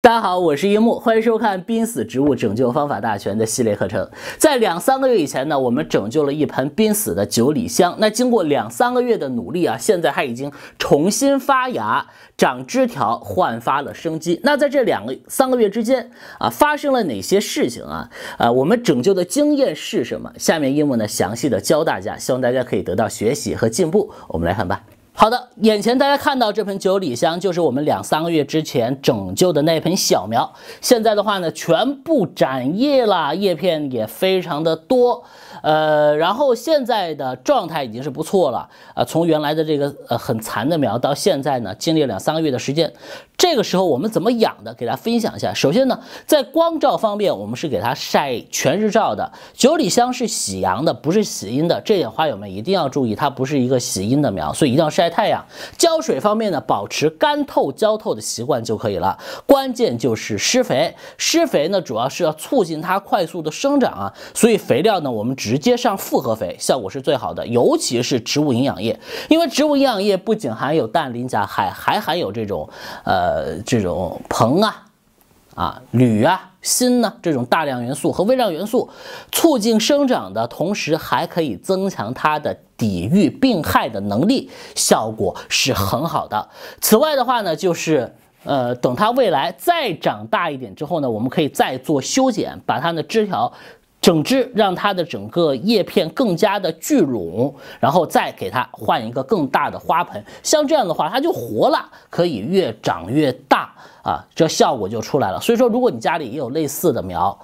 大家好，我是一木，欢迎收看《濒死植物拯救方法大全》的系列课程。在两三个月以前呢，我们拯救了一盆濒死的九里香。那经过两三个月的努力啊，现在它已经重新发芽、长枝条，焕发了生机。那在这两个三个月之间啊，发生了哪些事情啊？啊，我们拯救的经验是什么？下面一木呢，详细的教大家，希望大家可以得到学习和进步。我们来看吧。好的，眼前大家看到这盆九里香，就是我们两三个月之前拯救的那盆小苗。现在的话呢，全部展叶了，叶片也非常的多，呃，然后现在的状态已经是不错了啊。从原来的这个呃很残的苗，到现在呢，经历了两三个月的时间。这个时候我们怎么养的，给大家分享一下。首先呢，在光照方面，我们是给它晒全日照的。九里香是喜阳的，不是喜阴的，这点花友们一定要注意，它不是一个喜阴的苗，所以一定要晒。太阳浇水方面呢，保持干透浇透的习惯就可以了。关键就是施肥，施肥呢主要是要促进它快速的生长啊。所以肥料呢，我们直接上复合肥，效果是最好的。尤其是植物营养液，因为植物营养液不仅含有氮磷钾，还还含有这种呃这种硼啊啊铝啊。锌呢，这种大量元素和微量元素，促进生长的同时，还可以增强它的抵御病害的能力，效果是很好的。此外的话呢，就是呃，等它未来再长大一点之后呢，我们可以再做修剪，把它的枝条。整枝，让它的整个叶片更加的聚拢，然后再给它换一个更大的花盆。像这样的话，它就活了，可以越长越大啊，这效果就出来了。所以说，如果你家里也有类似的苗，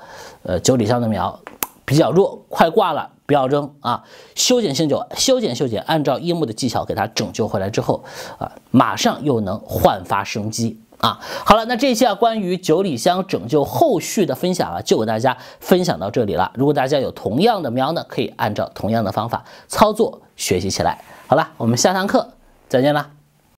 呃，九里香的苗比较弱，快挂了，不要扔啊，修剪性就修剪修剪，按照樱木的技巧给它拯救回来之后啊，马上又能焕发生机。啊，好了，那这期啊关于九里香拯救后续的分享啊，就给大家分享到这里了。如果大家有同样的苗呢，可以按照同样的方法操作学习起来。好了，我们下堂课再见了。